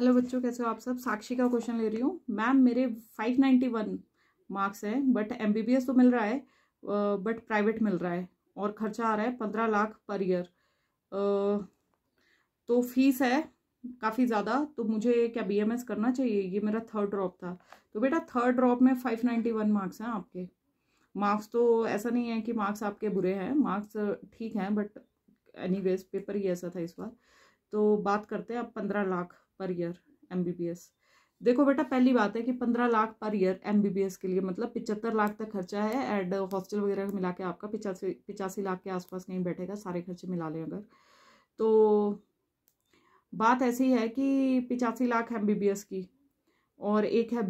hello बच्चों कैसे हो आप सब साक्षी का क्वेश्चन ले रही हूँ मैम मेरे 591 मार्क्स हैं बट एमबीबीएस तो मिल रहा है बट प्राइवेट मिल रहा है और खर्चा आ रहा है पंद्रह लाख पर ईयर तो फीस है काफ़ी ज़्यादा तो मुझे क्या बीएमएस करना चाहिए ये मेरा थर्ड ड्रॉप था तो बेटा थर्ड ड्रॉप में फाइव मार्क्स हैं आपके मार्क्स तो ऐसा नहीं है कि मार्क्स आपके बुरे हैं मार्क्स ठीक हैं बट एनी पेपर ही ऐसा था इस बार तो बात करते हैं आप पंद्रह लाख पर ईयर एमबीबीएस देखो बेटा पहली बात है कि पंद्रह लाख पर ईयर एमबीबीएस के लिए मतलब पिचहत्तर लाख तक खर्चा है एड हॉस्टल वगैरह मिला के आपका पिचासी पिचासी लाख के आसपास कहीं बैठेगा सारे खर्चे मिला लें अगर तो बात ऐसी है कि पिचासी लाख एम की और एक है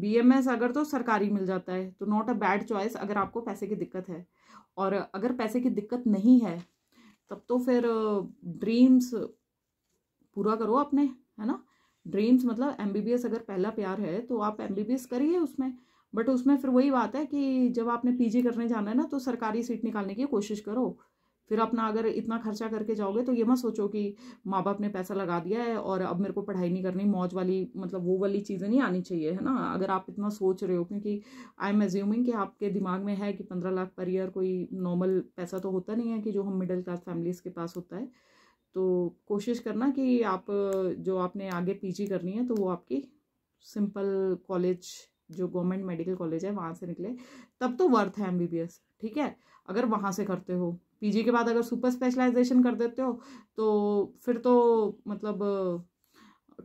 बी एम अगर तो सरकारी मिल जाता है तो नॉट अ बैड चॉइस अगर आपको पैसे की दिक्कत है और अगर पैसे की दिक्कत नहीं है तब तो फिर ड्रीम्स पूरा करो अपने है ना ड्रीम्स मतलब एम अगर पहला प्यार है तो आप एम करिए उसमें बट उसमें फिर वही बात है कि जब आपने पी करने जाना है ना तो सरकारी सीट निकालने की कोशिश करो फिर अपना अगर इतना खर्चा करके जाओगे तो ये मत सोचो कि माँ बाप ने पैसा लगा दिया है और अब मेरे को पढ़ाई नहीं करनी मौज वाली मतलब वो वाली चीज़ें नहीं आनी चाहिए है ना अगर आप इतना सोच रहे हो क्योंकि आई एम एज्यूमिंग कि आपके दिमाग में है कि पंद्रह लाख पर ईयर कोई नॉर्मल पैसा तो होता नहीं है कि जो हम मिडिल क्लास फैमिलीज़ के पास होता है तो कोशिश करना कि आप जो आपने आगे पीजी करनी है तो वो आपकी सिंपल कॉलेज जो गवर्नमेंट मेडिकल कॉलेज है वहाँ से निकले तब तो वर्थ है एमबीबीएस ठीक है अगर वहाँ से करते हो पीजी के बाद अगर सुपर स्पेशलाइजेशन कर देते हो तो फिर तो मतलब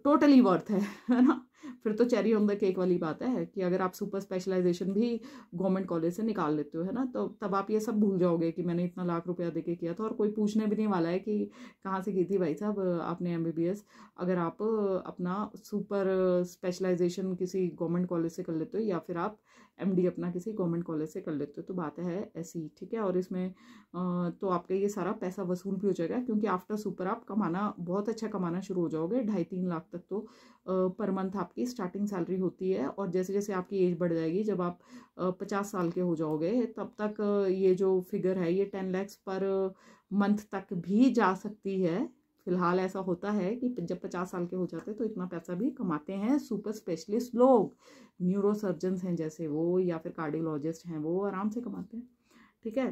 टोटली वर्थ है है ना फिर तो चेरी ऑन द केक वाली बात है कि अगर आप सुपर स्पेशलाइजेशन भी गवर्नमेंट कॉलेज से निकाल लेते हो है ना तो तब आप ये सब भूल जाओगे कि मैंने इतना लाख रुपया दे के किया था और कोई पूछने भी नहीं वाला है कि कहाँ से की थी भाई साहब आपने एम अगर आप अपना सुपर स्पेशलाइजेशन किसी गवर्नमेंट कॉलेज से कर लेते हो या फिर आप एम अपना किसी गवर्नमेंट कॉलेज से कर लेते हो तो बात है ऐसी ठीक है और इसमें तो आपका ये सारा पैसा वसूल भी हो जाएगा क्योंकि आफ्टर सुपर आप कमाना बहुत अच्छा कमाना शुरू हो जाओगे ढाई तीन लाख तक तो पर मंथ आप आपकी स्टार्टिंग सैलरी होती है और जैसे जैसे आपकी एज बढ़ जाएगी जब आप पचास साल के हो जाओगे तब तक ये जो फिगर है ये टेन लैक्स पर मंथ तक भी जा सकती है फिलहाल ऐसा होता है कि जब पचास साल के हो जाते हैं तो इतना पैसा भी कमाते हैं सुपर स्पेशलिस्ट लोग न्यूरोसर्जन्स हैं जैसे वो या फिर कार्डियोलॉजिस्ट हैं वो आराम से कमाते हैं ठीक है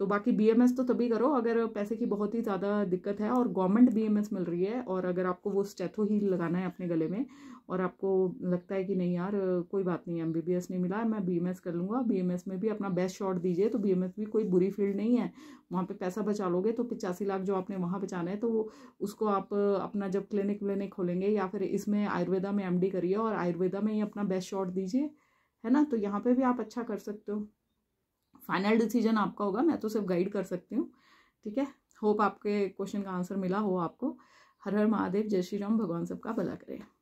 तो बाकी बी तो तभी करो अगर पैसे की बहुत ही ज़्यादा दिक्कत है और गवर्नमेंट बी मिल रही है और अगर आपको वो स्टेथो ही लगाना है अपने गले में और आपको लगता है कि नहीं यार कोई बात नहीं एम नहीं मिला मैं बी कर लूँगा बी में भी अपना बेस्ट शॉट दीजिए तो बी भी कोई बुरी फील्ड नहीं है वहाँ पर पैसा बचा लोगे तो पचासी लाख जो आपने वहाँ बचाना है तो उसको आप अपना जब क्लिनिक व्लिनिक खोलेंगे या फिर इसमें आयुर्वेदा में एम करिए और आयुर्वेदा में ही अपना बेस्ट शॉट दीजिए है ना तो यहाँ पर भी आप अच्छा कर सकते हो फाइनल डिसीजन आपका होगा मैं तो सिर्फ गाइड कर सकती हूँ ठीक है होप आपके क्वेश्चन का आंसर मिला हो आपको हर हर महादेव जय श्री राम भगवान सबका भला करें